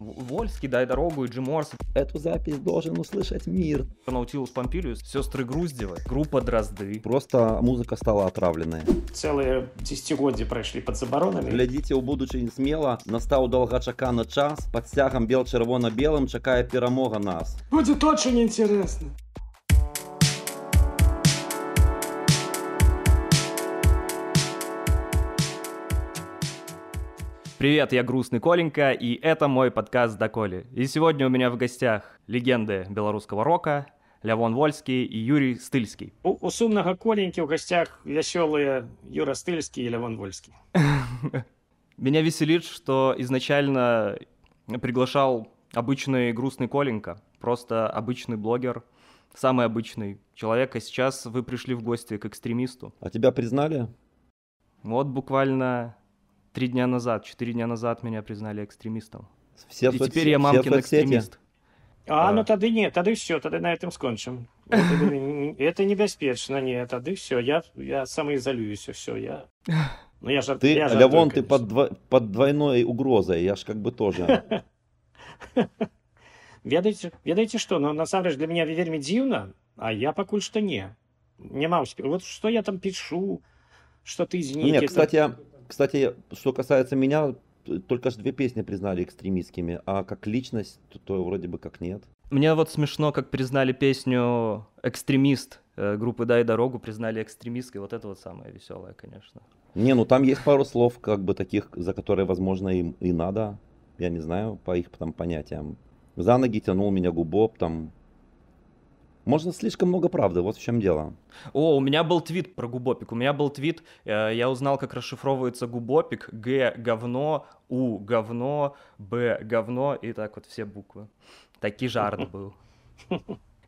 Вольский, дай дорогу и Джим Морс. Эту запись должен услышать мир. Наутилус Помпилиус, сестры Груздевы, группа Дрозды. Просто музыка стала отравленная. Целые десятигодия прошли под заборонами. Глядите у будущей смело, настав довгочакано час, под стягом бел червоно-белым чекає перемога нас. Будет очень интересно. Привет, я грустный Коленька, и это мой подкаст «Доколи». И сегодня у меня в гостях легенды белорусского рока Лявон Вольский и Юрий Стыльский. У, у сумного Коленьки в гостях веселые Юра Стыльский и Лявон Вольский. Меня веселит, что изначально приглашал обычный грустный Коленька, просто обычный блогер, самый обычный человек, а сейчас вы пришли в гости к экстремисту. А тебя признали? Вот буквально три дня назад, четыре дня назад меня признали экстремистом. Все і тепер я мамкін экстремист. А, а, ну тогда нет, тогда все тогда на этом скончим. это небяспечна нет, тогда все я я самоизолююсь все я ну я же ты я жартую, Лявон, ты под, дво, под двойной угрозой я ж как бы тоже ведаеце ведаеце что но ну, насамрэч для меня вельмі дзіўна а я пакуль что не не няма вот что я там пишу что ты из них ну, нет, это... кстати кстати, что касается меня, только же две песни признали экстремистскими, а как личность, то, то вроде бы как нет. Мне вот смешно, как признали песню «Экстремист» э, группы «Дай дорогу», признали экстремисткой, вот это вот самое веселое, конечно. Не, ну там есть пару слов, как бы таких, за которые, возможно, им и надо, я не знаю, по их там понятиям. За ноги тянул меня губоб, там, можно слишком много правды, вот в чем дело. О, у меня был твит про губопик. У меня был твит, э, я узнал, как расшифровывается губопик. Г — говно, У — говно, Б — говно, и так вот все буквы. Такие жарды был.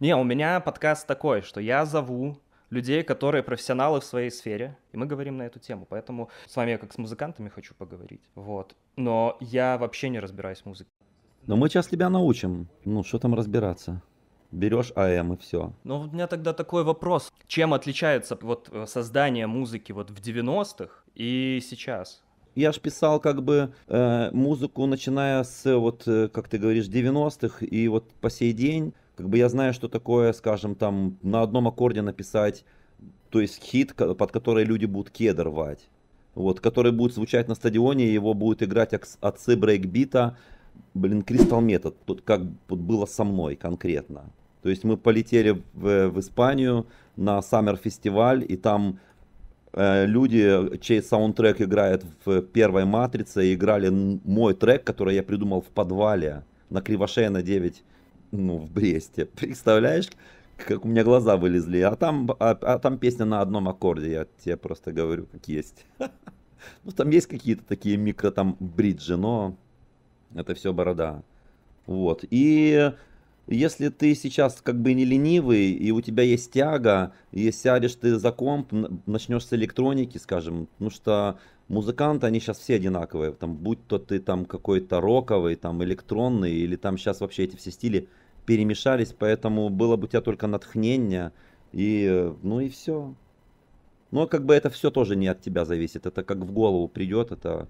Не, у меня подкаст такой, что я зову людей, которые профессионалы в своей сфере, и мы говорим на эту тему. Поэтому с вами я как с музыкантами хочу поговорить. Вот. Но я вообще не разбираюсь в музыке. Но мы сейчас тебя научим. Ну, что там разбираться? Берешь АМ и все. Ну, у меня тогда такой вопрос. Чем отличается вот э, создание музыки вот в 90-х и сейчас? Я ж писал как бы э, музыку, начиная с, вот, э, как ты говоришь, 90-х, и вот по сей день, как бы я знаю, что такое, скажем, там, на одном аккорде написать, то есть хит, под который люди будут кедр рвать, вот, который будет звучать на стадионе, его будут играть отцы брейкбита, блин, Кристал Метод, тут как вот было со мной конкретно. То есть мы полетели в, в Испанию на Summer фестиваль, и там э, люди, чей саундтрек играет в первой матрице, играли мой трек, который я придумал в подвале на Кривошея 9, ну, в Бресте. Представляешь, как у меня глаза вылезли. А там, а, а там песня на одном аккорде, я тебе просто говорю, как есть. Ну, там есть какие-то такие микро там бриджи, но это все борода. Вот. И если ты сейчас как бы не ленивый, и у тебя есть тяга, и сядешь ты за комп, начнешь с электроники, скажем, потому что музыканты, они сейчас все одинаковые, там, будь то ты там какой-то роковый, там, электронный, или там сейчас вообще эти все стили перемешались, поэтому было бы у тебя только натхнение, и, ну и все. Но как бы это все тоже не от тебя зависит, это как в голову придет, это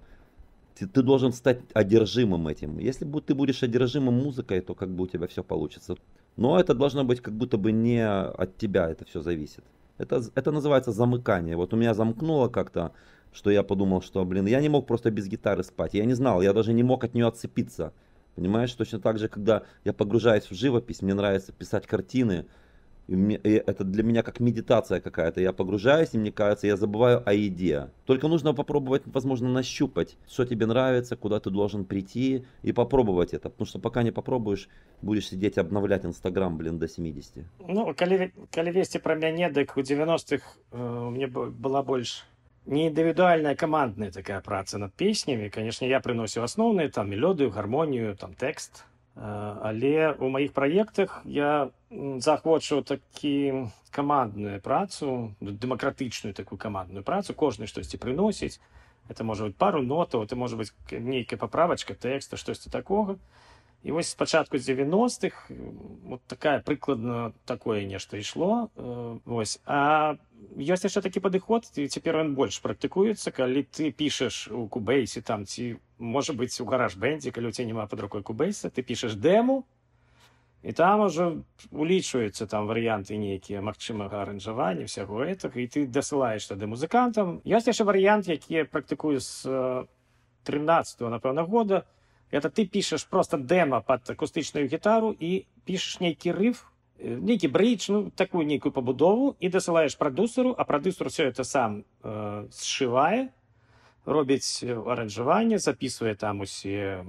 ты, ты должен стать одержимым этим. Если бы ты будешь одержимым музыкой, то как бы у тебя все получится. Но это должно быть как будто бы не от тебя это все зависит. Это, это называется замыкание. Вот у меня замкнуло как-то, что я подумал, что, блин, я не мог просто без гитары спать. Я не знал, я даже не мог от нее отцепиться. Понимаешь, точно так же, когда я погружаюсь в живопись, мне нравится писать картины, и, это для меня как медитация какая-то. Я погружаюсь, и мне кажется, я забываю о еде. Только нужно попробовать, возможно, нащупать, что тебе нравится, куда ты должен прийти, и попробовать это. Потому что пока не попробуешь, будешь сидеть обновлять Инстаграм, блин, до 70. Ну, коли, вести про меня нет, так у 90-х э, у меня была больше не индивидуальная, а командная такая праца над песнями. Конечно, я приносил основные, там, мелодию, гармонию, там, текст – Але ў маіх праектах я заахвочу такі камандную працу дэмакратычную такую камандную працу кожнай штосьці прыносіць это можа быть пару нотаў ты можа быть нейкая паправочка тэкста штосьці такога І ось спочатку 90-х от такая прикладно такое нечто ішло Вось э, А ёсць яшчэ такі падыход і цяпер ён больш практыкуецца калі ты пішаш у кубейсе там ці можа быць у гараж бэндзе калі у цябе няма под рукой кубейса ты пішаш дэму і там уже улічваюцца там варыянты нейкія магчымага аранжавання ўсяго гэтага і ты дасылаеш тады музыкантам ёсць яшчэ який якія практыкую з 13 напэўна года то это ты пишешь просто демо под акустычную гитару и пишешь некий риф, э, некий бридж, ну такую нейкую пабудову и досылаешь продюсеру, а продюсер все это сам э, сшывае, робіць аранжаванне, записывае там усе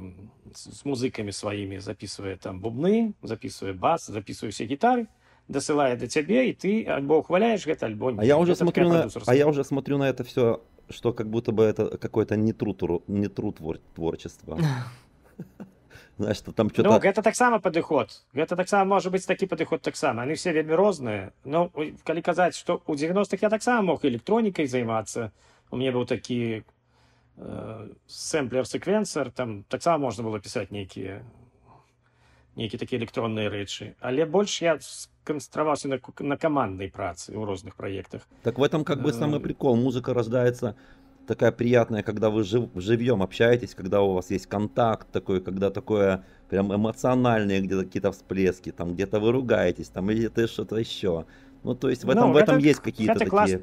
с музыками своими, записывает там бубны, записывает бас, записывает все гитары, досылает до тебе, и ты альбо ухваляешь это, альбо нет. А я уже, смотрю на, а я уже смотрю на это все, что как будто бы это какое-то не труд, не труд твор, творчества. Знаєш, там что Ну, это гэта таксама падыход гэта таксама можа быць такі падыход таксама они все вельми розныя но калі казаць што ў 90-х я таксама мог электроникой заниматься у меня был такие э, сэмплер секвенсор там так таксама можно было писать некие некие такие электронные рэчы але больше я сканцэнтраваўся на, на командной працы ў разных проектах так в этом как бы э, самый прикол музыка рождается такая приятная, когда вы жив, живьем общаетесь, когда у вас есть контакт такой, когда такое прям эмоциональные где-то какие-то всплески, там где-то вы ругаетесь, там или это что-то еще. Ну, то есть в этом, ну, в этом это, есть какие-то такие клас... Ну,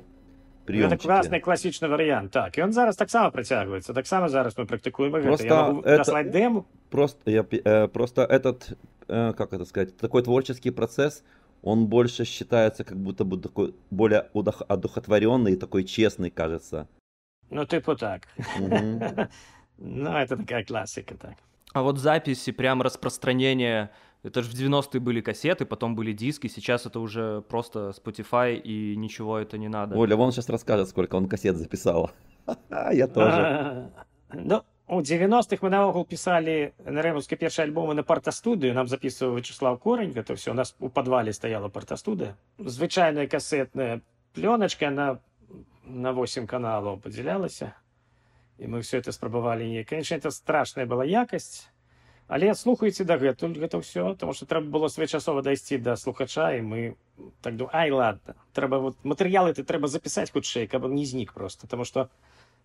прийомчики. Це класний класичний варіант, так. І він зараз так само притягується, так само зараз ми практикуємо. Просто я могу это... дослать демо. Просто, я, э, просто этот, э, как это сказать, такой творческий процесс, он больше считается как будто бы такой более одухотворенный, и такой честный, кажется. Ну, типу так. mm ну, это такая классика, так. А вот записи, прям распространение, это же в 90-е были кассеты, потом были диски, сейчас это уже просто Spotify и ничего это не надо. Оля, он сейчас расскажет, сколько он кассет записал. Я тоже. А, ну, у 90-х мы наогул писали на Ремовске перші альбомы на партастудію. Нам записував Вячеслав Корень, это все у нас у підвалі стояла партастудія. Звичайна кассетная пленочка, она на 8 каналаў падзялялася і мы все это спрабавалі не конечно это страшная была якасць але слухаеце дагэтуль гэта ўсё тому что трэба было своечасова дайсці да слухача і мы так ду ай ладно трэба вот матэрыялы ты трэба запісаць хутчэй каб не знік просто потому что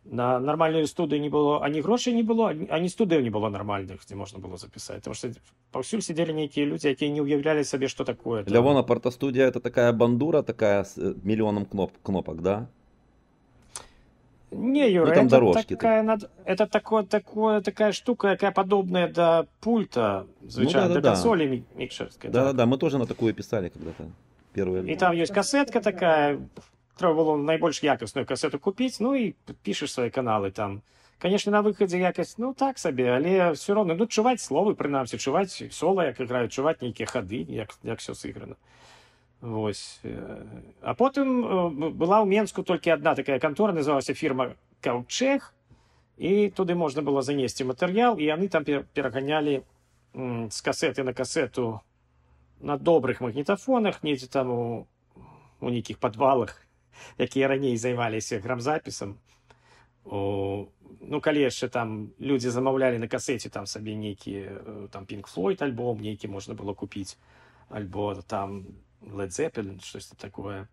на нормальную студыю не было ані грошай не было ані а студыяў не было нармальных дзе можна было запісаць потому что паўсюль сидзелі нейкія людзі якія не ўяўлялі сабе что такое Для лявона партастудія это такая бандура такая с э, мільёнам кноп кнопак да не, ну, Юра, ну, там это дорожки такая, над... это такое, такое, такая штука, такая подобная до пульта, звичайно, ну, да, да, до да. консоли микшерской. Да, да, да, мы тоже на такую писали когда-то. Первое. И там есть кассетка такая, треба было наибольш якісную кассету купить, ну и пишешь свои каналы там. Конечно, на выходе якость, ну так себе, але все равно, ну чуваць словы, прынамсі, чуваць соло как играют, чуваць некие ходы, как як все сыграно. Вось э, а потым э, была ў менску толькі адна такая кантора называлася фірма каўчэг і туды можна было занесці матэрыял і яны там пераганялі з касеты на касету на добрых магнітафонах недзе там у, у нейкіх подвалах якія раней займаліся грамзапісам у, ну калі яшчэ там людзі замаўлялі на касеце там сабе нейкі э, там пінг флойт альбом нейкі можна было купіць альбо там Ледзепелін штосьці такое.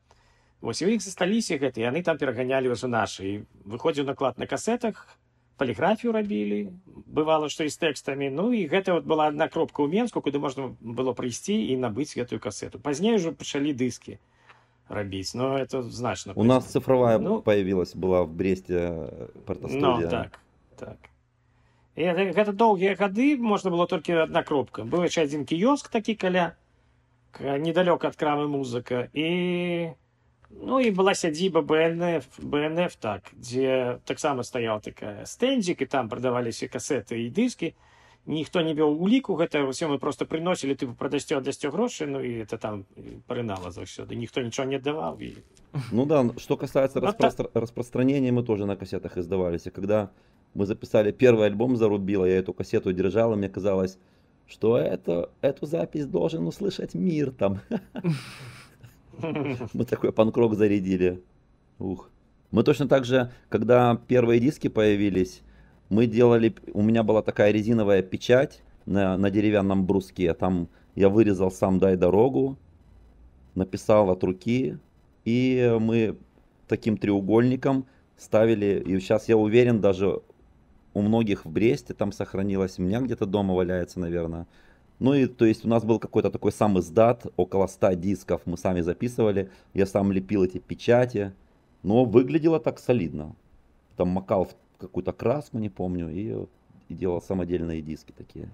Вось у іх засталіся гэты яны там пераганялі ўжо нашы і выходзіў наклад на касетах паліграфію рабілі бывало што і з тэкстамі Ну і гэта вот была одна кропка ў менску куды можна было прыйсці і набыць гэтую касету пазней ўжо пачалі дыскі рабіць но это значна у нас цифровая ну появилась была в брестсте э, ну, так так гэта доўгія гады можна было толькі одна кропка быў яшчэ адзін кіёск такі каля Э, недалеко от крамы музыка и ну и была сядиба бнф бнф так где так таксама стаяла такая стендик и там продавались и кассеты и диски никто не бил улику гэта все мы просто приносили ты прадасцё аддасцё грошы ну и это там парынала да никто ничего не отдавал і ну да что касается распро... та... распространения мы тоже на кассетах издавались и когда мы записали первый альбом зарубила я эту кассету держал и мне казалось что это, эту запись должен услышать мир там. Мы такой панкрок зарядили. Ух. Мы точно так же, когда первые диски появились, мы делали, у меня была такая резиновая печать на, на деревянном бруске, там я вырезал сам «Дай дорогу», написал от руки, и мы таким треугольником ставили, и сейчас я уверен, даже у многих в Бресте там сохранилось, у меня где-то дома валяется, наверное. Ну и то есть у нас был какой-то такой сам издат, около 100 дисков мы сами записывали, я сам лепил эти печати, но выглядело так солидно. Там макал в какую-то краску, не помню, и, и делал самодельные диски такие.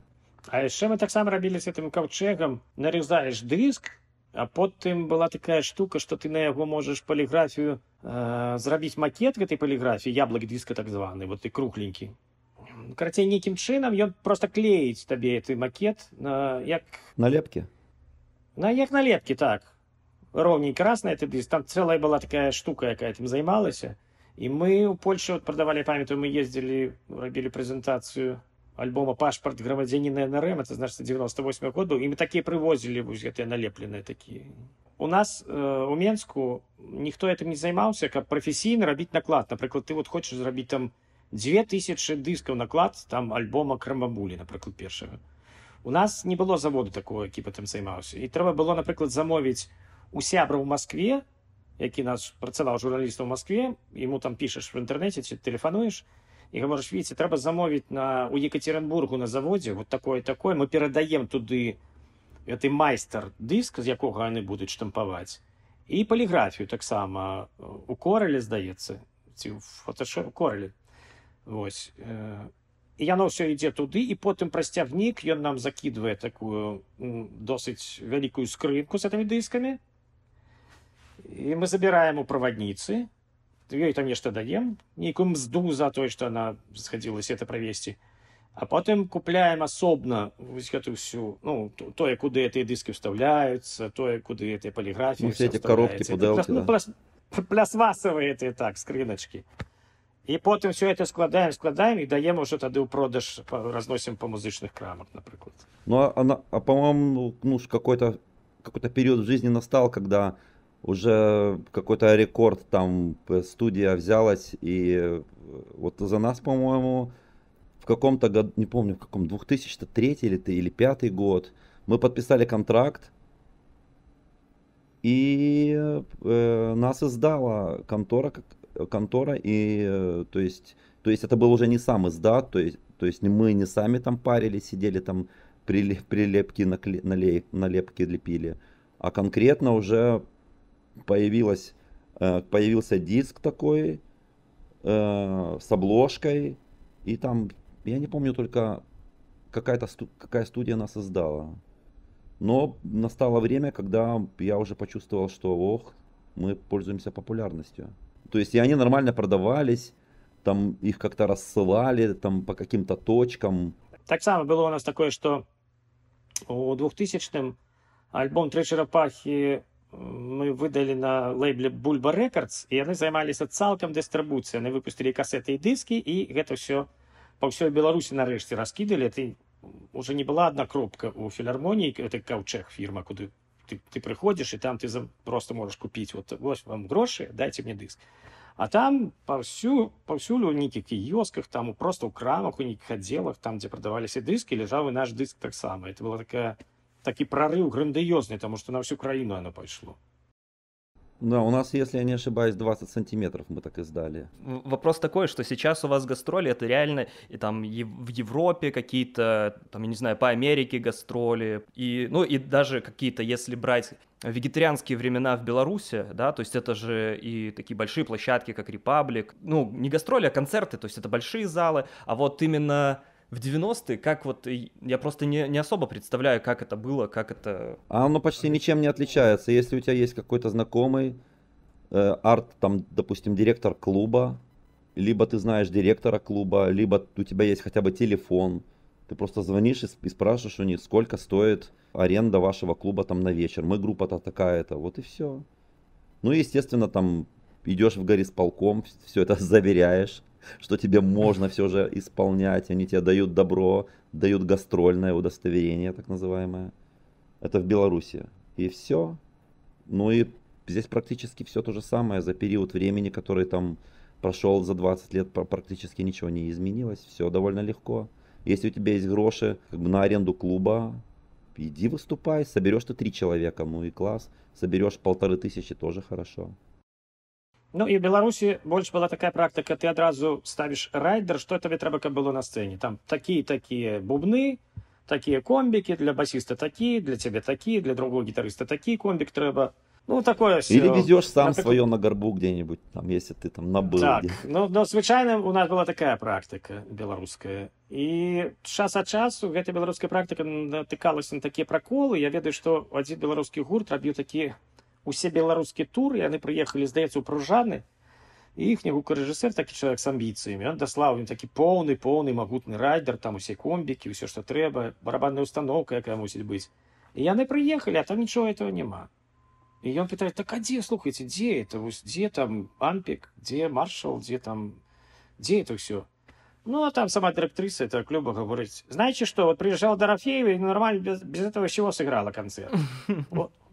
А еще мы так таксама рабілі с этим ковчегом, нарезаешь диск, а потым была такая штука что ты на яго можешь полиграфию э, зрабіць макет гэтай паліграфіі яблык диска так званый, вот и кругленькі карацей нейкім чынам ён просто клеіць табе ты макет на як налепкі на як налепкі так роўней красная тады там цэлая была такая штука якая там займалася і мы у польльше вот прадавалі памятаю мы ездзілі рабілі прэзентацыю альбома пашпарт грамадзяніны нрм это значит 98 -го году і мы такія прывозілі вось гэтыя налепленыя такія у нас э, у менску ніхто этом не займаўся каб прафесійна рабіць наклад напрыклад ты вот хочаш зрабіць там на дзве тысячи дыскаў наклад там альбома крамабулі напрыклад першага у нас не было заводу такого які потым займаўся і трэба было напрыклад замовіць у сябра ў москве які нас працаваў журналіста ў москве ему там пішаш в інтэрнэце ці тэлефануеш і гаворыш віце трэба замовіць на у екатеранбургу на заводзе вот такое такое мы перадаем туды гэты майстар дыск з якога яны будуць штампаваць і паліграфію таксама э, у корале здаецца ці фотошо корле Вось і яно ўсё ідзе туды і потым праз цягнік ён нам закідвае такую досыць вялікую скрынку з этымі дыскамі і мы забіраем у правадніцы ёй там нешта даем нейкую мзду за тое што она схадзілася это правесці а потым купляем асобна вось гэту всю ну тое куды этой дыскі вставляюцца тое куды этой паліграфіі ну, эти коробки пляс, ну, да. ну, пляс, плясвасавыя этой так скрыначки І потім все це складаємо, складаємо і даємо вже тоді у продаж, розносимо по музичних крамах, наприклад. Ну, а, а, а по-моєму, ну, какой-то какой-то период в жизни настал, когда уже какой-то рекорд там студия взялась, и э, вот за нас, по-моему, в каком-то году, не помню, в каком, 2003 или, или 5 год, мы подписали контракт, и э, нас издала контора, контора, и э, то есть, то есть это был уже не сам издат, то есть, то есть мы не сами там парили, сидели там, прилеп, прилепки, налей налепки лепили, а конкретно уже появилась, э, появился диск такой э, с обложкой, и там, я не помню только, какая-то какая студия нас создала Но настало время, когда я уже почувствовал, что ох, мы пользуемся популярностью. То есть и они нормально продавались, там их как-то рассылали там по каким-то точкам. Так само было у нас такое, что у 2000-м альбом «Три черепахи» мы выдали на лейбле Bulba Records, и они занимались цалкам дыстрыбуцыя они выпустили кассеты и диски, и это все па ўсёй беларусі нарэшце раскидали, ты уже не была одна кропка у Филармонии, это каўчэх фирма куда ты, ты приходишь, и там ты за, просто можешь купить, вот, вот вам гроши, дайте мне диск. А там повсю, повсюду, у неких киосках, там просто у крамах, у неких отделах, там, где продавались и диски, лежал и наш диск так само. Это була така, такий прорив грандіозний, тому що на всю Украину оно пошло. Да, у нас, если я не ошибаюсь, 20 сантиметров мы так и сдали. Вопрос такой, что сейчас у вас гастроли, это реально и там и в Европе какие-то, там, я не знаю, по Америке гастроли, и, ну и даже какие-то, если брать вегетарианские времена в Беларуси, да, то есть это же и такие большие площадки, как Репаблик, ну, не гастроли, а концерты, то есть это большие залы, а вот именно в 90-е, как вот, я просто не, не особо представляю, как это было, как это... А оно почти ничем не отличается. Если у тебя есть какой-то знакомый, э, арт, там, допустим, директор клуба, либо ты знаешь директора клуба, либо у тебя есть хотя бы телефон, ты просто звонишь и, и спрашиваешь у них, сколько стоит аренда вашего клуба там на вечер. Мы группа-то такая-то, вот и все. Ну и, естественно, там идешь в горисполком, все это заверяешь что тебе можно все же исполнять. Они тебе дают добро, дают гастрольное удостоверение, так называемое. Это в Беларуси. И все. Ну и здесь практически все то же самое. За период времени, который там прошел за 20 лет, практически ничего не изменилось. Все довольно легко. Если у тебя есть гроши как бы на аренду клуба, иди выступай. Соберешь ты три человека, ну и класс. Соберешь полторы тысячи, тоже хорошо. Ну і в Білорусі больш была такая практыка ты адразу ставіш райдер что табе трэба каб было на сцэне там такія такія бубны такія комбікі для басіста такі для цябе такі для другого гітарыста такі комбік трэба ну такое все. или везешь сам Наприк... свое на горбу где-нибудь там если ты там набыл так, где. ну но звычайна у нас была такая практыка беларуская і час ад часу гэта беларуская практыка натыкалася на такія праколы я ведаю што адзін беларускі гурт рабіў такі усе беларускі туры яны прыехалі здаецца у пружаны і іхняго рэжысер такі чалавек з амбіцыямі ён даслаў ім такі поўны поўны магутны райдер там усе комбікі ўсё што трэба барабанная установка якая мусіць быць і яны прыехалі а там нічога этого няма і ён пытае так а дзе слухайце дзе это вось дзе там ампік дзе маршал дзе там дзе это ўсё Ну, а там сама директриса это клуба говорит, знаете что, вот приезжал Дорофеева и нормально без, без этого всего сыграла концерт. Вот.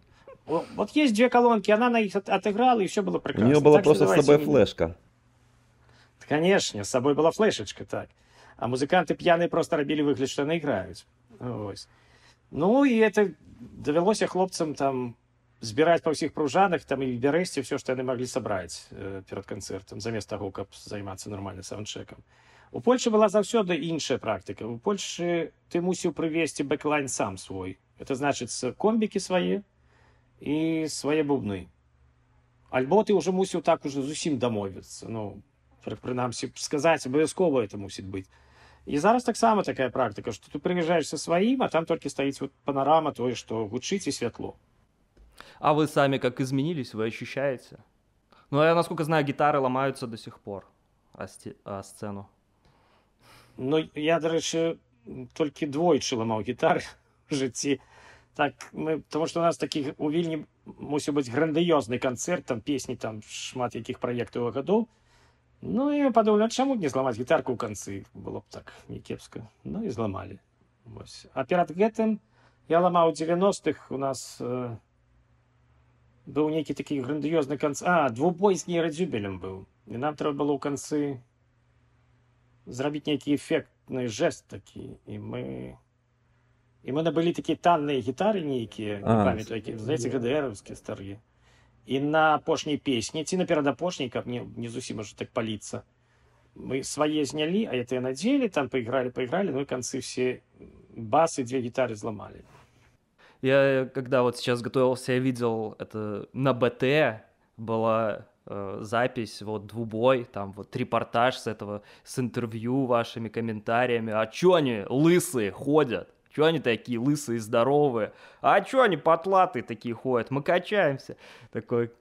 Вот есть две колонки, она на них отыграла, и все было прекрасно. У нее была так просто с собой флешка. Конечно, с собой была флешечка, так. А музыканты пьяные просто робили выгляд, что они играют. Вот. Ну, и это довелось хлопцам там збіраць по ўсіх пружанах там і бярэсці все что они могли собрать э, перад канцэртам замест таго каб займацца нармальна саундчэкам у Польши была заўсёды іншая практика. у Польши ты мусіў привезти бэклайн сам свой это значыцца комбікі свае і своє бубни. Альбо ти вже мусив так уже з усім домовитися. Ну, принамсі, сказати, обов'язково це мусить бути. І зараз так само така практика, що ти приїжджаєш зі своїм, а там тільки стоїть вот панорама, твоє, що гучить і світло. А вы сами как изменились, вы ощущаете? Ну, я, насколько знаю, гитары ломаются до сих пор а, сті... а сцену. Ну, я, до речі, тільки двойчі ламав гітари в житті так мы потому что у нас таких у вільні мусіў быть грандыёзны концерт, там песні там шмат якіх праектаў году, Ну і падумалі «А чаму не зламаць гітарку ў канцы было б так не некепска Ну і зламалі а перад гэтым я ламаў 90-х у нас э, быў нейкі такі грандыёзны канц а двубой з нейрадзюбелем быў і нам трэба было ў канцы э, зрабіць нейкі эфектны жест такі і мы І в мене були такі танні гітари ніякі, не пам'ятаю, які, здається, ГДРовські старі. І на пошній пісні, ці на передопошниках, не, не зовсім може так паліться. Мы свои сняли, а это надели, там поиграли, поиграли, ну и концы все басы, две гитары взломали. Я когда вот сейчас готовился, я видел это на БТ была э, запись, вот двубой, там вот репортаж с этого, с интервью вашими комментариями, а чё они лысые ходят? Чё они такие лысые, здоровые? А чё они потлатые такие ходят? Мы качаемся. Такой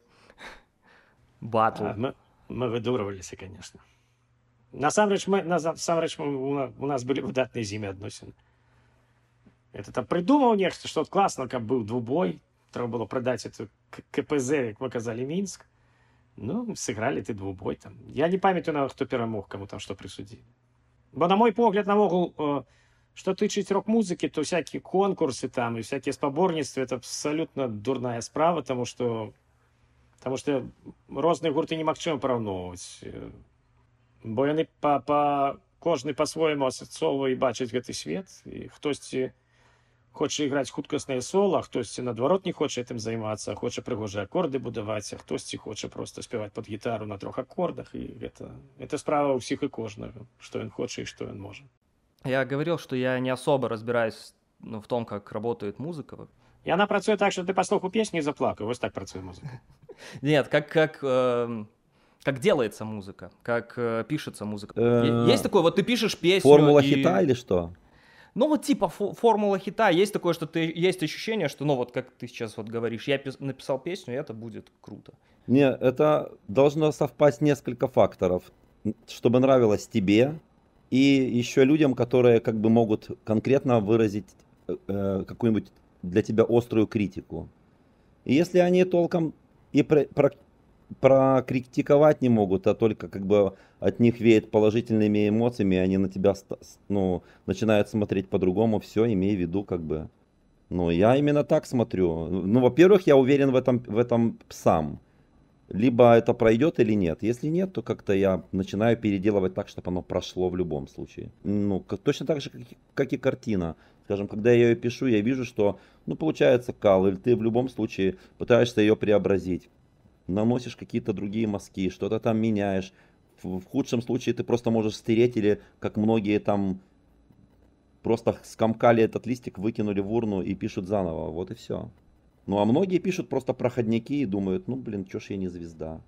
батл. А, мы, мы выдурывались, конечно. На самом Насамрэч, мы, насамрэч мы, у нас были выдатныя зимы относительно. Это там придумал некто, что классно, как был двубой, трэба было продать эту КПЗ, как мы казалі мінск. Ну, сыграли ты двубой там. Я не памятаю кто хто мог кому там што прысудзілі. Бо на мой погляд, наогул, э, Что тычыць рок-музыкі, то всякие конкурсы там і всякие спаборніцтвы это абсолютно дурная справа, тому что потому что розныя гурты немагчыма параўноўваць. Э, бо яны па, па кожны по-свойму асацова і бачыць гэты свет і хтосьці хоча іграць хуткасна сола, хтосьці наадварот не хоча тым займацца, хоча прыгожыя акорды будаваць, а хтосьці хоча просто спяваць под гітару на трох акордах і гэта, гэта справа ўсіх і кожнага, што ён хоча і што ён можа. Я говорил, что я не особо разбираюсь ну, в том, как работает музыка. И она працює так, что ты послухав пісню і заплакал. Ось так працює музыка? Нет, как, как, э, как делается музыка, как э, пишется музыка. Э, Есть такое, вот ты пишешь песню. Формула и- хита или что? Ну, вот типа фо- формула хита. Есть такое, что ты есть ощущение, что, ну, вот как ты сейчас вот говоришь, я пис- написал песню, и это будет круто. Не, это должно совпасть несколько факторов. Чтобы нравилось тебе, и еще людям, которые как бы могут конкретно выразить э, э, какую-нибудь для тебя острую критику. И если они толком и про, про, прокритиковать не могут, а только как бы от них веет положительными эмоциями, они на тебя ну, начинают смотреть по-другому, все, имей в виду как бы. Ну, я именно так смотрю. Ну, во-первых, я уверен в этом, в этом сам либо это пройдет или нет. Если нет, то как-то я начинаю переделывать так, чтобы оно прошло в любом случае. Ну, как, точно так же, как, как и картина. Скажем, когда я ее пишу, я вижу, что, ну, получается кал, или ты в любом случае пытаешься ее преобразить. Наносишь какие-то другие мазки, что-то там меняешь. В, в худшем случае ты просто можешь стереть или, как многие там просто скомкали этот листик, выкинули в урну и пишут заново. Вот и все. Ну а многие пишут просто проходники и думают, ну блин, чё ж я не звезда.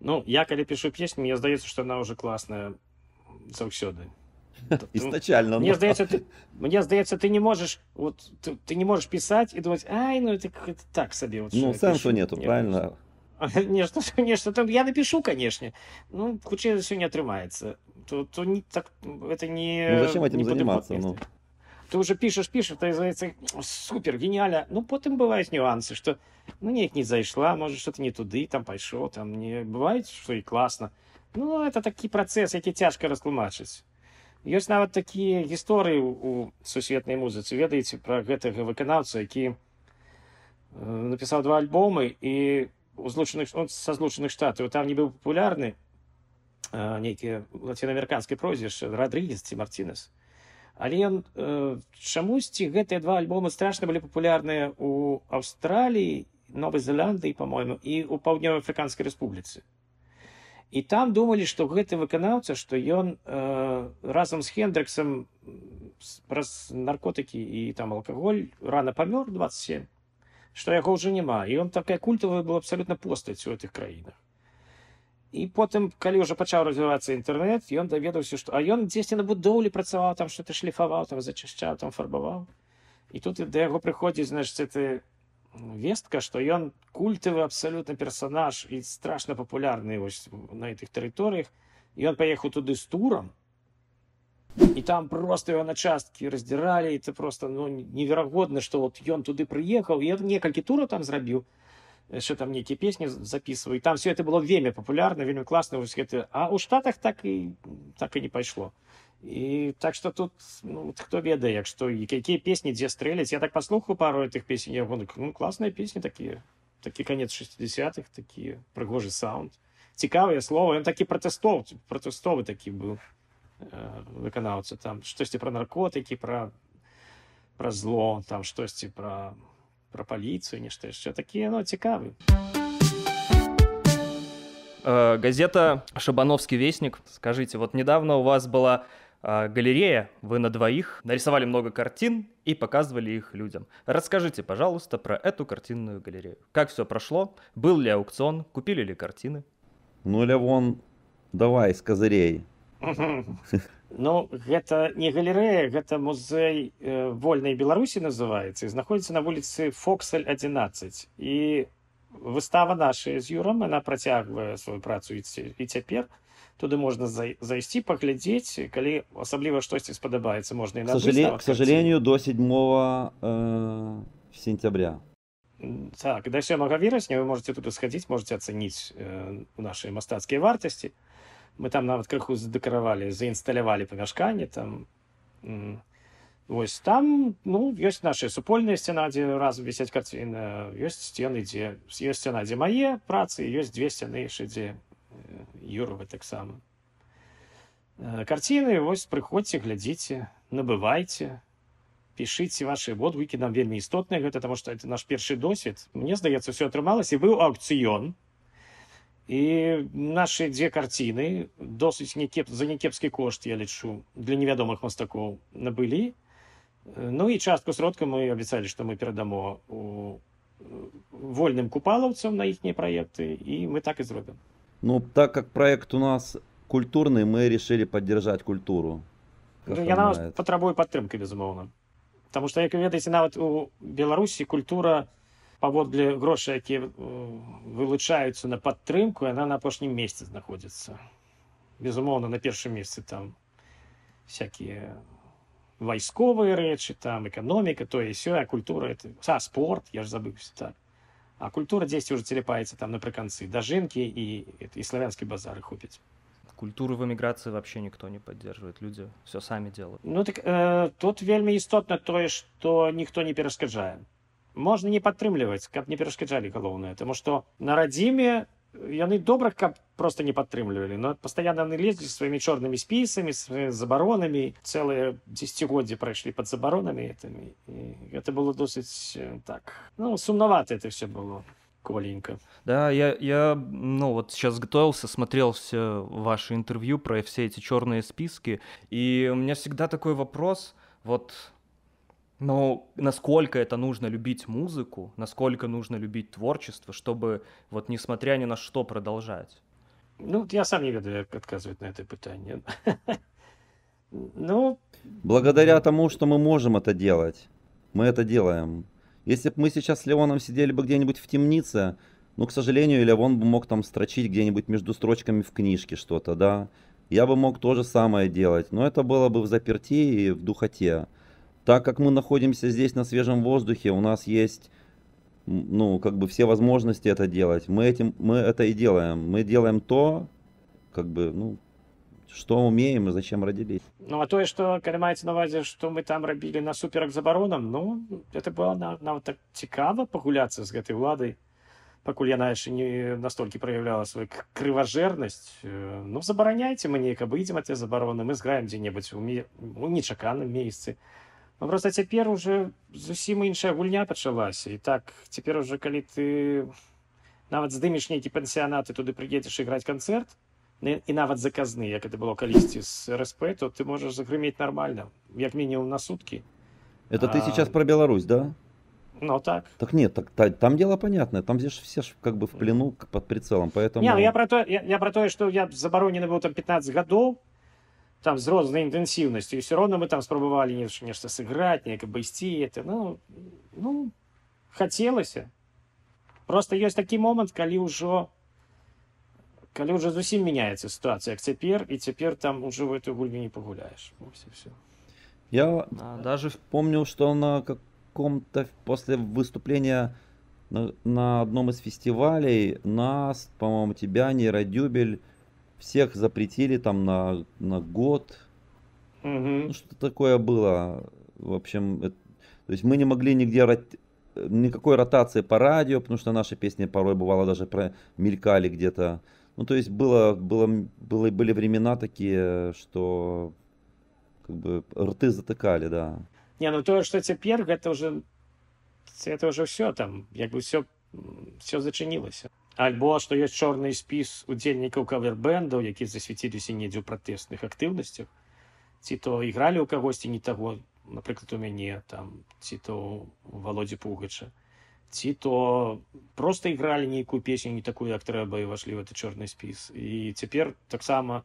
Ну, я калі пишу песню, мне здаецца, что она уже классная, класная да. Изначально. Мне здаецца, ну. ты, мне здаецца, ты не можешь вот ты, ты не можешь писать и думать, ай, ну это как так себе. Вот, ну, сенсу нету, я правильно? Нешта, нешта там я напишу, конечно. Ну, куча за ўсё не атрымаецца. То, то не так это не ну, зачем этим не заниматься? Ну. Ты уже пишешь, пишешь, та й здається, супер, гениально. Ну, потом бывают нюансы, что ну ніяк не зашла, может что-то не туды там пошло, там не бывает, что и классно. Ну, это такий процес, эти тяжко розтлумачыць. Ёсць нават такие истории у сусветной музыки, музыцы про этого гэтага выканаўца, які э, написал два альбомы и у злучаных он са злучаных штатаў там не был популярный э, нейкі лацінаамерыканскай прозвішчы радрыгес ці марцінес Але ён э, чамусьці гэтыя два альбомы страшна былі папулярныя ў Аўстраліі, Новай Зеландыі, па-мойму, і ў паўднёва-афрыканскай рэспубліцы. І там думалі, што гэты выканаўца, што ён э, разам з Хендрыксам праз наркотыкі і там алкаголь рана памёр 27, што яго ўжо няма. І ён такая культавая была абсалютна постаць у гэтых краінах і потым калі ўжо пачаў развівацца інтэрнэт ён даведаўся што а ён дзесьці на будоўлі працаваў там што ты шліфаваў там зачышчаў там фарбаваў і тут да яго прыходзіць значит ты вестка што ён культавы абсалютна персанаж і страшна папулярны вось на гэтых тэрыторыях ён паехаў туды з турам і там просто его на часткі раздзіралі і ты просто ну неверагодна што вот ён туды прыехаў я некалькі тура там зрабіў что там які пісні записували. Там все это было в вельми популярно, вельми класно. А у Штатах так и так и не пошло. И так что тут ну, кто хто что и какие песни где стрелять. Я так послухав пару этих песен я говорю, ну классные песни такие, такие конец 60-х, такі пригожий саунд. Цікаве слово. Він такий протестов, такие такий був виконавця. Э, там что-то щось про наркотики, про, про зло, там что-то про про поліцію, ніж те, що такі ну, цікаві. Э, газета «Шабановский вестник». Скажите, вот недавно у вас была э, галерея, вы на двоих нарисовали много картин и показывали их людям. Расскажите, пожалуйста, про эту картинную галерею. Как все прошло? Был ли аукцион? Купили ли картины? Ну, Лявон, давай с козырей. Но ну, гэта не галерэя гэта музей э, вольнай беларусі называецца і знаходзіцца на вуліцы фоксель 11 і выстава наша з юрам она працягвае сваю працу ідці і цяпер туды можна зайсці паглядзець калі асабліва штосьці спадабаецца можна і на сожале, к сожалению до 7 э, сентября так да 7 верасня вы можете туды схадзіць можете ацаніць э, наши мастацкія вартасці мы там нават крыху задэкаравалі заінсталявалі памяшканне там восьось там ну ёсць наша супольная сцяна дзе раз вісяць карціна ёсць сцены дзе ёсць сцяна дзе мае працы ёсць две сцяны яшчэ дзе юрвы таксама э, карціны вось прыходзьце глядзіце набывайце пішыце ваши водгукі нам вельмі істотныя гэта таму што это наш першы досвед мне здаецца все атрымалася быў аукцыён И наши две картины, досыць некеп за някепскі кошт я лечу, для невядомых мастакоў набыли. Ну і частку сродка мы обещали, что мы перадамо у э, вольным купаловцам на іхнія проекты, и мы так и зробім. Ну так как проект у нас культурный, мы решили поддержать культуру. Ну, яна патрабуе падтрымкі безумоўна. Таму што як вы ведаеце нават у Беларуси культура, паводле грошы якія вылучаюцца на падтрымку она на апошнім месцы знаходзіцца безумоўна на першым месцы там всякие вайсковыя рэчы там эканоміка все а культура это са спорт я ж забыўся так а культура дзесьці уже телепаецца там напрыканцы дажынкі і і славянскі базары хопіць культуру в эміграции вообще никто не поддерживает люди все сами делают ну так э, тут вельмі істотна тое что ніхто не перашкаджае можна не падтрымліваць каб не перашкаджалі галоўнае тому что на радзіме яны э, добра каб просто не падтрымлівалі но пастаянна яны лезлі сваімі чорнымі спісамі з забаронамі цэлыя дзесяцігоддзі прайшлі под забаронамі этымі это было досыць э, так ну сумнавато это все было коленька да я я ну вот сейчас готовился смотрелся ваше интерв'ю про все эти чорные списки і у меня всегда такой вопрос вот у Но ну, насколько это нужно любить музыку, насколько нужно любить творчество, чтобы вот несмотря ни на что продолжать? Ну, я сам не ведаю, как отказывать на это питание. Ну... Благодаря тому, что мы можем это делать, мы это делаем. Если бы мы сейчас с Леоном сидели бы где-нибудь в темнице, ну, к сожалению, Леон бы мог там строчить где-нибудь между строчками в книжке что-то, да. Я бы мог то же самое делать, но это было бы в заперти и в духоте так как мы находимся здесь на свежем воздухе, у нас есть ну, как бы все возможности это делать. Мы, этим, мы это и делаем. Мы делаем то, как бы, ну, что умеем и зачем родились. Ну, а то, что мається на вазе, что мы там робили на суперах за бароном, ну, это было нам, нам так цікаво погуляться с гэтай владай, пакуль я яшчэ не настолько проявляла свою крыважэрнасць. Э, ну, забараняйте мне, каб выйдзем ад забароны, мы зграем где-нибудь, у, мі... у ну, нечаканым месцы. Ну, просто цяпер уже зусім іншая гульня пачалася і так цяпер уже калі ты нават здымеш нейкі пансіянаты туды прыедзеш іграць канцэрт і нават заказны як это было калісьці з рсп то ты можаш загрымець нормально, як мінімум на суткі это ты а... сейчас про Беларусь да Ну так. Так нет, так, та, там дело понятное, там здесь все ж как бы в плену под прицелом, поэтому... Не, ну я про то, я, я про то, что я заборонен был там 15 годов, там с з интенсивностью, інтэнсіўнасцю все роўна мы там спрабавалі нечто нешта сыграць неяк абысці это ну ну хацелася просто есть такі момент, калі уже, калі уже совсем меняется ситуация. як цяпер і цяпер там уже в эту гульню не пагуляеш все, все. я а, даже помню что на каком-то после выступления на, на одном из фестивалей нас по-моему тебя не всех запретили там на, на год. Угу. Ну, что такое было. В общем, это, то есть мы не могли нигде никакой ротации по радио, потому что наши песни порой бывало даже про мелькали где-то. Ну, то есть было, было, было, были времена такие, что как бы рты затыкали, да. Не, ну то, что теперь, это уже, это уже все там, как бы все, все зачинилось. Альбо што ёсць чорны спіс удзельнікаў кавербэндаў, які засвяціліся недзе ў пратэсных актыўнасцях, ці то ігралі ў кагосьці не таго, напрыклад у мяне там ці то валодзе пугача, ці то проста ігралі нейкую песню не такую, як трэба і вашлі гэты чорны спіс. І цяпер таксама,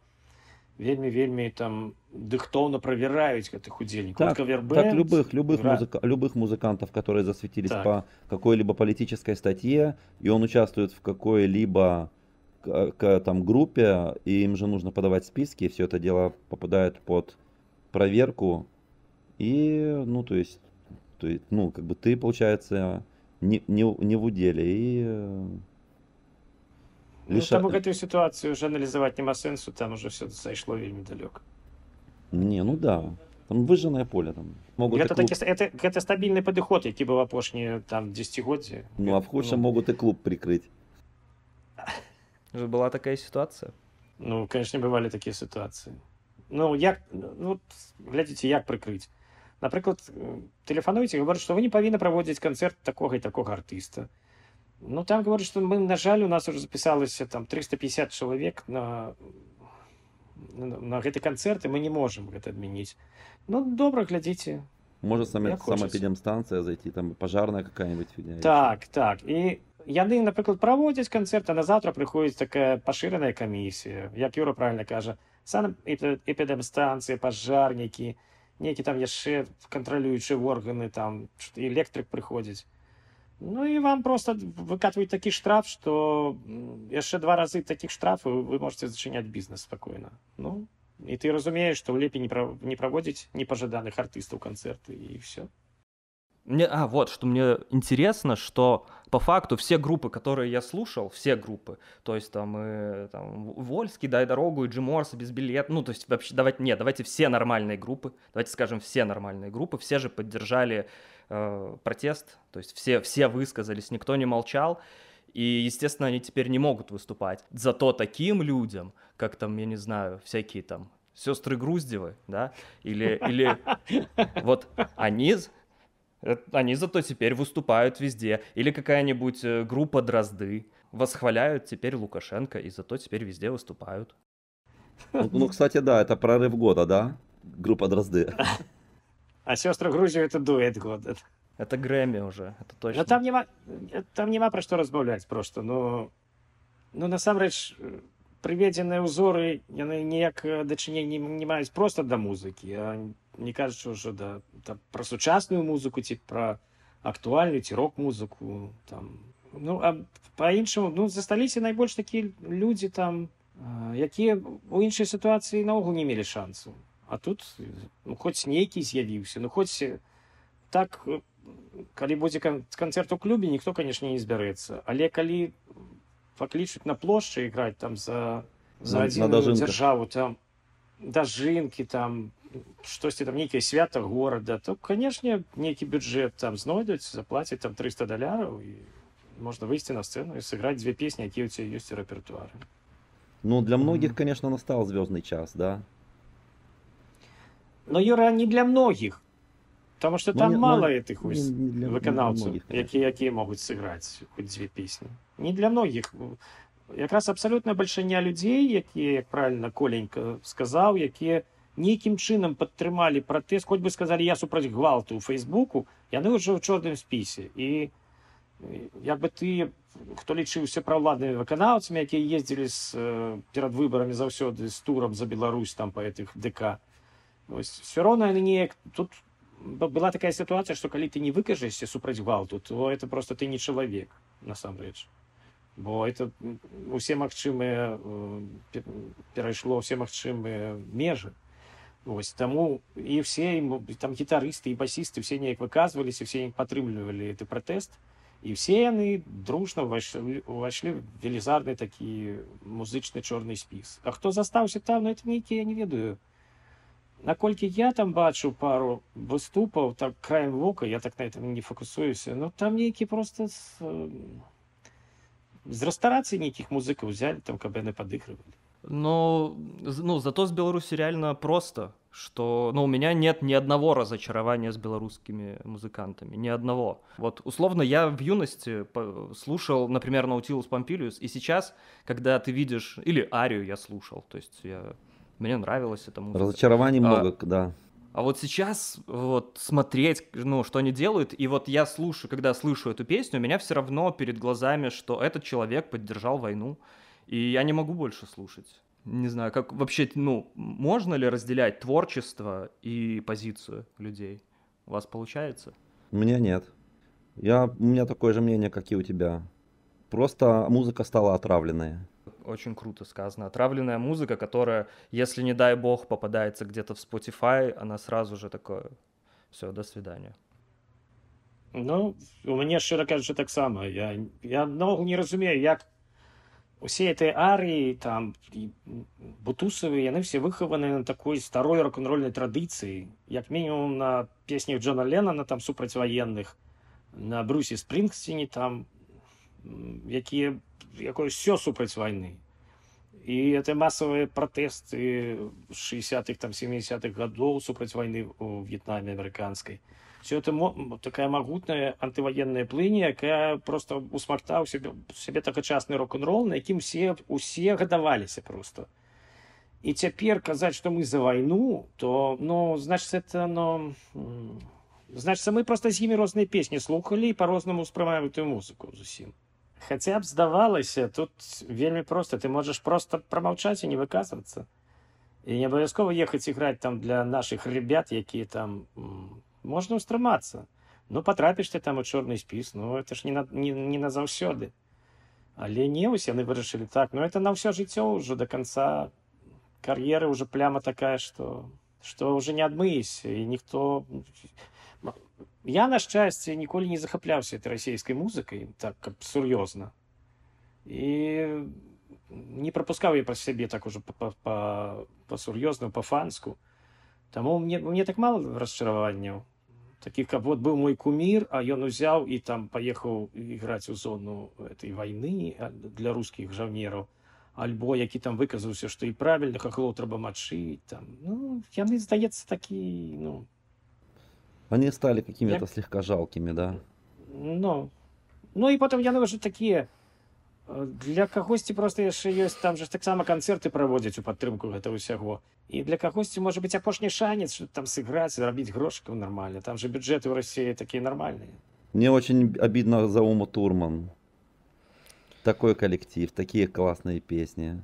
вельмі вельмі там дыхтоўна правяраюць гэтых удзельнікаў так, так любых любых да. любых музыкантов которые засветились так. по какой-либо политической статье и он участвует в какой-либо к там группе и им же нужно подавать списки и все это дело попадает под проверку и ну то есть то есть ну как бы ты получается не не, не в уделе и э, ліша... Ну, там гэтую сітуацыю уже аналізаваць няма сэнсу там уже все зайшло вельмі далёка не ну да там выжанае поле там могут гэта, клуб... такі, это, гэта стабільны падыход які быў типа апошнія там дзегоддзе ну абхоча ну... могут і клуб прикрыть была такая сітуацыя ну конечно бывалі такія сітуацыі ну як ну, глядзіце як прыкрыць напрыклад тэлефануйце гаворыць што вы не павінны праводзіць канцэрт такога і такога артыста то Ну, там говорят, что мы, на жаль, у нас уже записалось э, там 350 человек на, на, на этот концерт, и мы не можем это отменить. Ну, добро, глядите. Может, сама, сама станция зайти, там пожарная какая-нибудь фигня. Так, еще. так. И яны, например, проводят концерт, а на завтра приходит такая поширенная комиссия, как Юра правильно кажа, санэпидемстанции, пожарники, некие там еще контролирующие органы, там электрик приходит. Ну и вам просто выкатывают такие штрафы, что еще два раза таких штрафов вы можете зачинять бизнес спокойно, Ну, и ты разумеешь, что в Лепі не проводять непожиданных артистов концерты и все. Мне, а, вот, что мне интересно, что по факту все группы, которые я слушал, все группы, то есть там, и, э, там Вольский, Дай дорогу, и Джим Морс, Без билет, ну, то есть вообще, давайте, нет, давайте все нормальные группы, давайте скажем, все нормальные группы, все же поддержали э, протест, то есть все, все высказались, никто не молчал, и, естественно, они теперь не могут выступать. Зато таким людям, как там, я не знаю, всякие там сестры Груздевы, да, или, или вот они, э, они зато теперь выступают везде, или какая-нибудь э, группа Дрозды восхваляют теперь Лукашенко и зато теперь везде выступают. Ну, ну кстати, да, это прорыв года, да? Группа Дрозды. А сестры Грузии это дуэт года. Это Грэмми уже, это ну, точно. Но там нема, там нема про что разбавлять просто, но... Ну, на самом деле, приведенные узоры, они никак э, дочинения не, не мают просто до музыки. А не кажется уже да, там, про сучасную музыку, типа про актуальную, типа рок-музыку. Там. Ну, а по-иншему, ну, застались и наибольш такие люди там, э, какие у иншей ситуации наоборот не имели шансов. А тут ну, хоць нейкі з'явіўся ну хоць э, так э, калі будзе канцэрт у клубе ніхто конечно, не збярэцца але калі паклічуць на плошчы іграць там за за дзяржаву э, там дажынкі там штосьці там нейкія свята горада то канешне нейкі бюджэт там знойдуць заплаціць там 300 даляраў і можна выйсці на сцэну і сыграць дзве песні якія ў цябе ёсць у рэпертуары Ну для многіх конечно настал звездный час да но Юра не для многіх потому что там ну, мало ну, этих выканаўцаў якія якія могуць сыграць хоть дзве песні не для многіх якраз абсалютная бальшыня людзей якія як правильно коленька сказаў якія нейкім чынам падтрымалі пратэст хоць бы сказалі я супраць гвалту у фейсбуку яны ўжо ў чорным спісе і як бы ты хто лічыўся пра ўладнымі выканаўцамі якія ездзілі з э, перад выбарамі заўсёды з турам за Беларусь там па этих дк Ось все одно мені тут была такая ситуация, что коли ты не выкажешься, супроти гвалту, то це просто ты не человек на чоловік насамперед. Бо це усе магчимы э, перешло, все магчымыя межы. Вот ну, тому и все там гитаристы и басисты все не выказывались и все неяк падтрымлівалі этот протест и все яны дружна ўвайшлі велізарны такие музычны чорны спіс. А кто застаўся там, ну, это нейкі, я не ведаю, Наколькі я там бачу пару выступаў так краем вока я так на этом не фокусуюся но там нейкі просто з, з рэстарацыі нейкіх музыкаў взяли там каб яны падыгрывалі но ну, ну зато з беларусі реально просто что но ну, у меня нет ни одного разочарования с беларускімі музыкантами ни одного вот условно я в юности слушал например наутилус помпилиюс и сейчас когда ты видишь или арию я слушал то есть я Мне нравилась эта музыка. Разочарований а, много, да. А вот сейчас вот смотреть, ну, что они делают, и вот я слушаю, когда слышу эту песню, у меня все равно перед глазами, что этот человек поддержал войну, и я не могу больше слушать. Не знаю, как вообще, ну, можно ли разделять творчество и позицию людей? У вас получается? У меня нет. Я, у меня такое же мнение, как и у тебя. Просто музыка стала отравленная очень круто сказано. Отравленная музыка, которая, если не дай бог, попадается где-то в Spotify, она сразу же такое, все, до свидания. Ну, у мяне шчыра кажучы таксама я я наогул не разумею як усе этой Арии, там бутусавы они все выхаваны на такой старой рок-н-рольнай традыцыі як мінімум на песнях Джона Леннона там супраць ваенных на брусе Спрингстине там які якої все супець войны І это масові протести 60-х, там 70-х годов супраць войны у В'єтнамі амерыканскай. Все это такая магутная антываенная плыні, якая просто усмартаў себе сябе тагачасны рок-н-рол, на якім все усе гадаваліся просто. І цяпер казаць, что мы за войну то ну значит это но ну, значит мы просто з імі розныя песні слухалі і по-рознаму ўспрымаем эту музыку зусім. Хаця б здавалася, э, тут вельмі проста, ты можаш проста прамаўчаць і не выказвацца. І не абавязкова ехаць іграць там для нашых ребят, якія там можна ўстрымацца. Ну потрапіш ты там у чорны спіс, ну это ж не на, не, не на заўсёды. Але не ўсе яны вырашылі так, но ну, это на ўсё жыццё ўжо до конца кар'еры ўжо пляма такая, што што ўжо не адмыся і ніхто я на шчасце ніколі не захапляўся этой расійскай музыкай так как сур'ёзна і не пропускаў я пра сябе так ужо па-сур'ёзна -па -па -па па-фанску Таму мне мне так мало расчараванняў таких каб вот быў мой кумир а ён узяў і там паехаў іграць у зону этой войны для рускіх жаўнераў альбо які там выказаўся што і правільных хлоў трэба мачыць там ну, яны здаецца такі ну там Они стали какими-то я... слегка жалкими, да? Ну, ну и потом я думаю, такие такі э, для кагосьці просто яшчэ ёсць там же так само концерты проводят у падтрымку этого ўсяго И для кагосьці может быть, апошні шанец что там сыграть, заработать грошиков нормально там же бюджеты в России такие нормальные. мне очень обидно за уму турман такой коллектив такие классные песни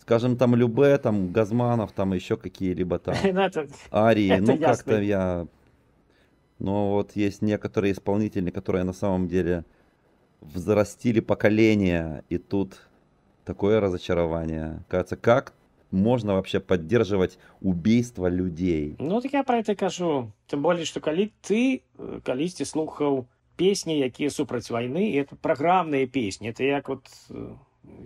скажем там любе там газманов там еще какие-либо там ну, арии ну как-то я но вот есть некоторые исполнители, которые на самом деле взрастили поколение, и тут такое разочарование. Кажется, как можно вообще поддерживать убийство людей? Ну, так я про это кажу. Тем более, что коли ты э, калісьці слухал песни, какие супраць вайны, і это программные песни. Это как вот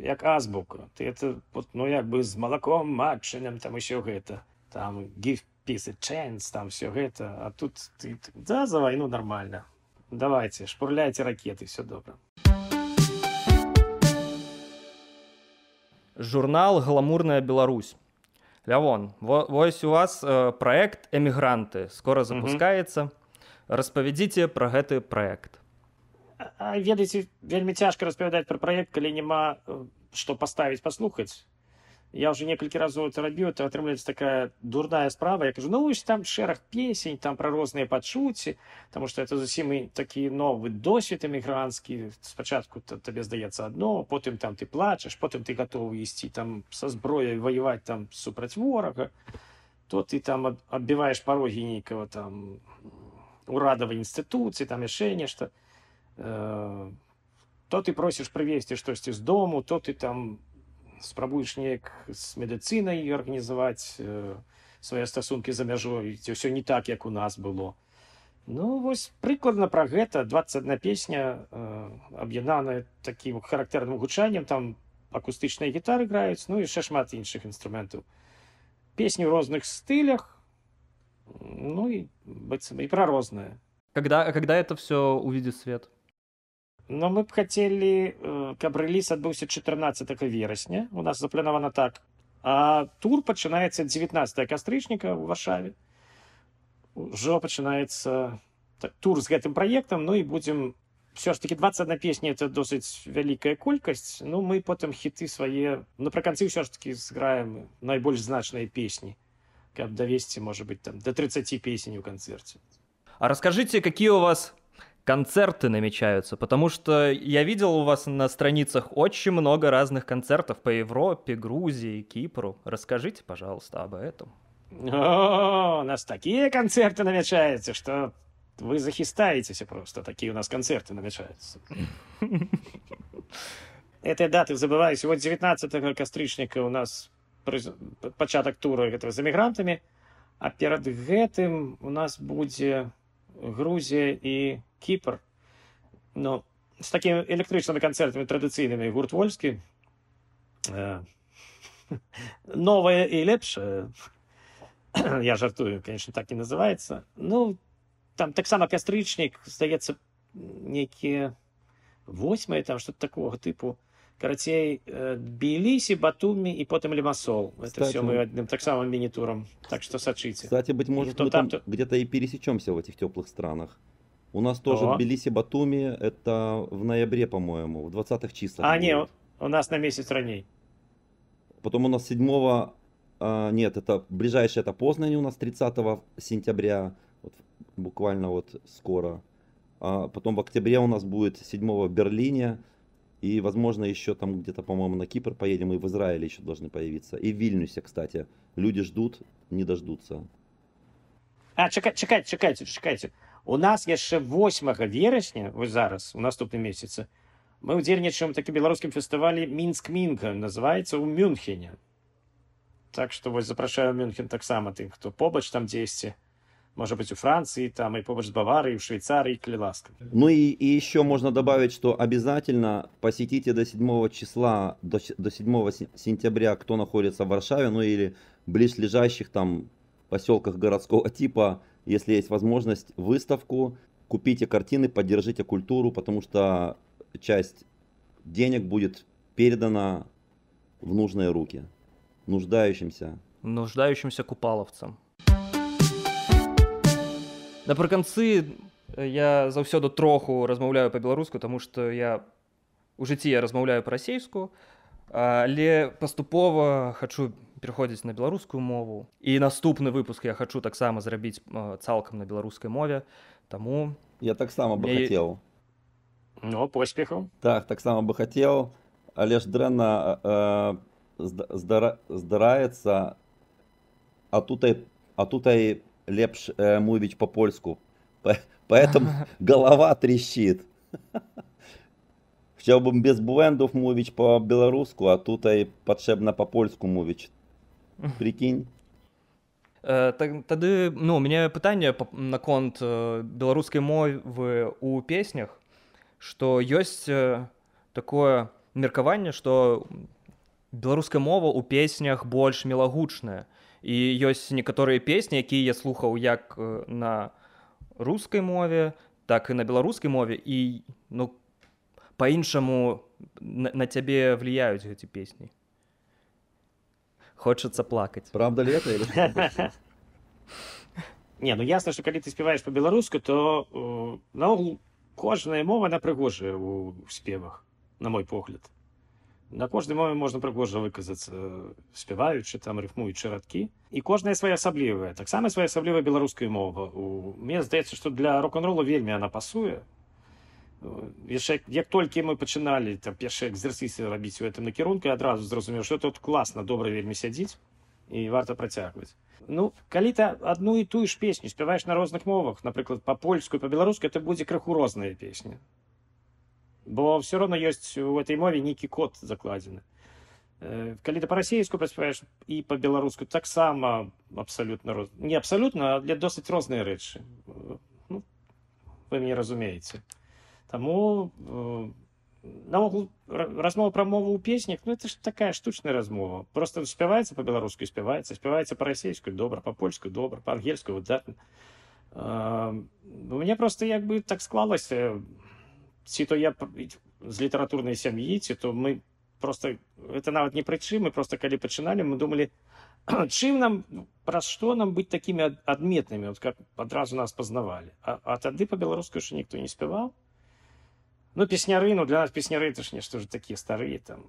как э, азбука. Ты это вот, ну как бы с молоком, матчынам там усё гэта. Там гіф пісы чэнс там все гэта а тут ты да за вайну нормально давайте шпурляйте ракеты все добра журнал гламурная беларусь лявон вось у вас проект эмігранты скоро запускаецца распавядзіце про гэты проект ведаеце вельмі цяжка распавядаць про проект калі няма что паставіць паслухаць я ўжо некалькі разоў это рабіў это атрымліваецца такая дурная справа я кажу ну вось там шэраг песень там пра розныя пачуцці потому что это зусім і такі новы досвед эмігранскі спачатку табе здаецца адно потым там ты плачаш потым ты гатовы ісці там са зброяй ваяваць там супраць ворага то ты там адбіваеш парогі нейкага там урадавай інстытуцыі там яшчэ нешта э, то ты просіш прывесці штосьці з дому то ты там спрабуеш неяк з медыцынай арганізаваць э, свае стасункі за мяжой ці ўсё не так як у нас было ну вось прыкладна пра гэта 21 песня э, аб'яднаная таким характэрным гучаннем там акустычныя гітары граюць ну яшчэ шмат іншых інструментаў песні ў розных стылях ну і быццам і пра розна когда когда это все увидит свет то но мы б хацелі э, каб рэліз адбыўся 14 верасня у нас запланавана так а тур пачынаецца 19 кастрычніка у варшаве ўжо пачынаецца так, тур з гэтым праектам ну і будзем все ж таки 21 песні это досыць вялікая колькасць ну мы потым хіты свае напрыканцы ўсё ж таки зграем найбольш значныя песні каб давесці можа быть там до 30 песень у канцэрце а расскажыце какие у вас концерты намечаются? Потому что я видел у вас на страницах очень много разных концертов по Европе, Грузии, Кипру. Расскажите, пожалуйста, об этом. О, у нас такие концерты намечаются, что вы захистаетесь просто. Такие у нас концерты намечаются. Этой даты забываю. Сегодня 19 кастрычніка у нас початок тура этого за мігрантамі, а перед этим у нас будет. Грузия и Кипр, но ну, с такими электрическими концертами традиційними гурт Вольський. Нове і лепше. Я жартую, конечно, так не называется. Ну, там так само кастричник, здається, некие восьмые там, что-то такого типа. Каратей, э, Белиси, Батуми и потом Лимассол. Кстати, это все мы одним так самым мини-туром. Так что сочите. Кстати, быть может, мы там, там то... где-то и пересечемся в этих теплых странах. У нас тоже О. Тбилиси, Батуми, это в ноябре, по-моему, в 20-х числах. А, будет. нет, у нас на месяц ранее. Потом у нас 7 а, нет, это ближайшее это Познань у нас 30 сентября, вот, буквально вот скоро. А потом в октябре у нас будет 7 в Берлине, И, возможно, еще там где-то, по-моему, на Кипр поедем, и в Израиле еще должны появиться. И в Вильнюсе, кстати. Люди ждут, не дождутся. А, чекайте, чекайте, чекайте, чекайте. У нас еще 8 вересня, вот зараз, в наступном месяце, мы удельничаем в таком белорусском фестивале минск минка называется, у Мюнхене. Так что вот запрошаю Мюнхен так само, тем, кто побач там действует. может быть, у Франции, там, и помощь Баварии, в Швейцарии, или ласка. Ну и, и еще можно добавить, что обязательно посетите до 7 числа, до, до 7 сентября, кто находится в Варшаве, ну или близлежащих там поселках городского типа, если есть возможность, выставку, купите картины, поддержите культуру, потому что часть денег будет передана в нужные руки, нуждающимся. Нуждающимся купаловцам. напрыканцы э, я заўсёды троху размаўляю по-беларуску тому что я у жыцці я размаўляю по-расейску але паступова хочу пераходзіць на беларускую мову і наступны выпуск я хочу таксама зрабіць э, цалкам на беларускай мове тому я таксама бы хотел но ну, поспеху так таксама бы хотел але ж дрэнна э, здараецца а тут а тут и лепш э, мувить по-польску. поэтому голова трещит. бы без буендов мовить по-белоруску, а тут и подшебно по-польску мовить. Прикинь? Э, Тады ну у мяне пытанне наконт э, беларускай мовы у песнях што ёсць э, такое меркаванне што беларуская мова ў песнях больш мелагучная і ёсць некаторыя песні якія я слухаў як э, на рускай мове так і на беларускай мове і ну по-іншаму на, на цябе влияюць гэты песні хочацца плакаць правда лета не ну ясна что калі ты спяваешь по-беларуску то э, наогул кожная мова на прыгожая у спевах на мой погляд то На кожнай мове можна прыгожа выказацца э, спяваючы там рыфмуючы радкі і кожная своеасаблівая таксама своеасаблівая беларуская мова у мне здаецца что для рок-н-ролу вельмі она пасуе э, яшчэ як толькі мы пачыналі там першы экзерсісы рабіць у этом накірунку адразу зразумеў что тут класна добра вельмі сядзіць і варта працягваць ну калі ты одну і тую ж песню спяваешь на розных мовах напрыклад по-польскую по-беларуску это будзе крыху розныя песні бо все равно есть у этой мове некий код закладзены э, калі ты по-расейску праспаваеш і по-беларуску таксама абсолютно роз... не абсолютно для досыць розныя рэчы ну, вы не разумееце тому э, наогул размова пра мову у песнях ну это ж такая штучная размова просто спяваецца по-беларуску спяваецца спяваецца по-расейску добра по-польску добра по-ангельскую выдатна так. э, у меня просто як бы так склалася у ці то я з літературної сім'ї, ці то мы просто это навіть не про мы просто коли починали, мы думали, чим нам, про що нам бути такими адметними, от как одразу нас познавали. А, а тоді по-білоруську ще ніхто не співав. Ну, пісняри, ну для нас пісняри, это ж не що ж такі старі там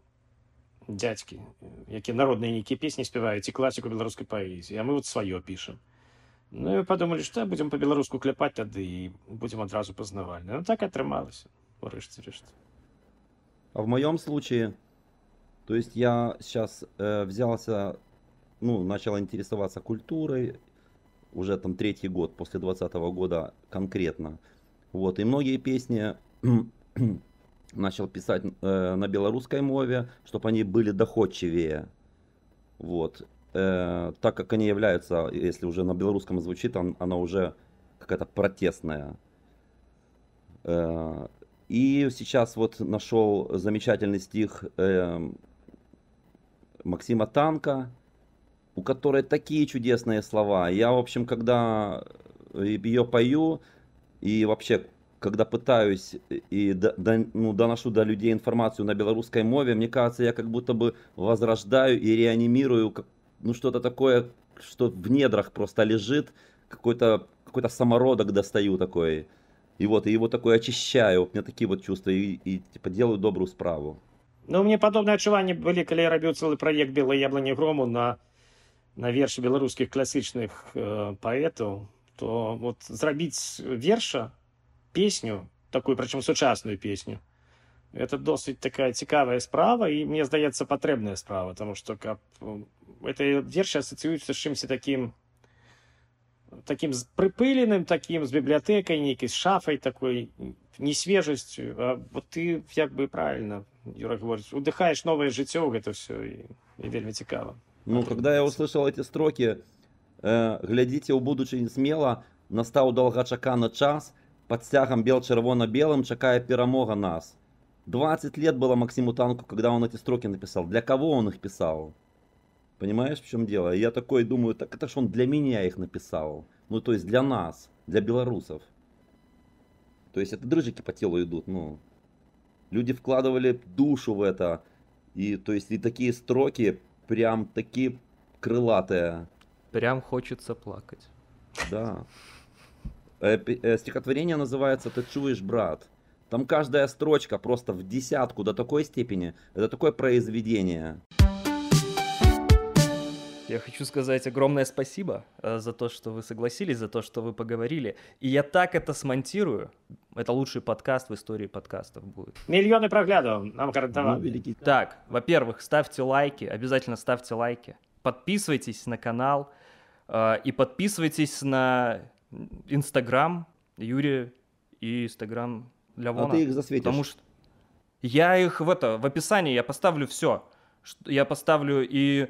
дядьки, які э, народні які пісні співають, і класику білоруської поезії, а мы вот своє пишемо. Ну і подумали, що будемо по-білоруську кляпати тоді і будемо одразу познавальні. Ну так і трималося париж А в моем случае, то есть я сейчас э, взялся, ну, начал интересоваться культурой, уже там третий год, после 20 года конкретно. Вот, и многие песни начал писать э, на белорусской мове, чтобы они были доходчивее. Вот. Э, так как они являются, если уже на белорусском звучит, он, она уже какая-то протестная. Э, и сейчас вот нашел замечательный стих э, Максима Танка, у которой такие чудесные слова. Я, в общем, когда э, ее пою и вообще, когда пытаюсь и до, до, ну, доношу до людей информацию на белорусской мове, мне кажется, я как будто бы возрождаю и реанимирую как, ну, что-то такое, что в недрах просто лежит, какой-то какой, -то, какой -то самородок достаю такой. И вот, и его вот такое очищаю. У меня такие вот чувства. И, и типа делаю добрую справу. Ну, мне падобнае адчуванні были калі я рабіў целый проект белай яблони грому на, на верши белорусских класічных э, паэтаў, то вот зрабіць верша песню, такую причем сучасную песню. Это досыць такая цікавая справа и мне здаецца потребная справа, потому что каб это вершы с з чымсьці такім таким припыленным, таким с библиотекой нейкий, с шафой такой не свежестью а вот ты как бы правильно Юра говорит удыхаешь новое жыццё гэта все и і вельмі цікава ну когда я услышал эти строки э, глядзіце ў будучыні смело настаў долгачакана час под сцягам бел чырвона-белым чакая перамога нас 20 лет было Максиму Танку когда он эти строки написал для кого он их писал Понимаешь, в чем дело? Я такой думаю, так это ж он для меня их написал. Ну, то есть для нас, для белорусов. То есть это дрыжики по телу идут, ну. Люди вкладывали душу в это. И, то есть, и такие строки, прям такие крылатые. Прям хочется плакать. Да. Э, э, стихотворение называется «Ты чуешь, брат». Там каждая строчка просто в десятку до такой степени. Это такое произведение. Я хочу сказать огромное спасибо э, за то, что вы согласились, за то, что вы поговорили. И я так это смонтирую. Это лучший подкаст в истории подкастов будет. Миллионы проглядов нам гарантованы. Ну, так, во-первых, ставьте лайки, обязательно ставьте лайки. Подписывайтесь на канал э, и подписывайтесь на Инстаграм Юрия и Инстаграм для Лявона. А ты их засветишь. Потому что я их в это в описании я поставлю все. Я поставлю и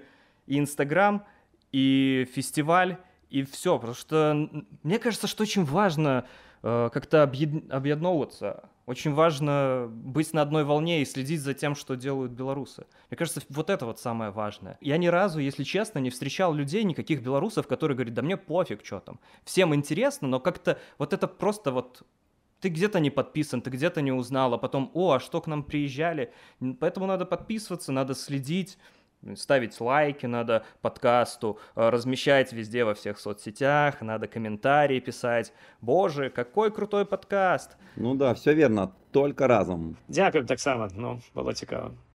и Инстаграм, и фестиваль, и все. Потому что мне кажется, что очень важно э, как-то объед... объединовываться. Очень важно быть на одной волне и следить за тем, что делают белорусы. Мне кажется, вот это вот самое важное. Я ни разу, если честно, не встречал людей, никаких белорусов, которые говорят, да мне пофиг, что там. Всем интересно, но как-то вот это просто вот ты где-то не подписан, ты где-то не узнал, а потом, о, а что к нам приезжали? Поэтому надо подписываться, надо следить, Ставить лайки надо подкасту, э, размещать везде во всех соцсетях, надо комментарии писать. Боже, какой крутой подкаст! Ну да, все верно, только разом. Дякую так само, ну, было цікаво.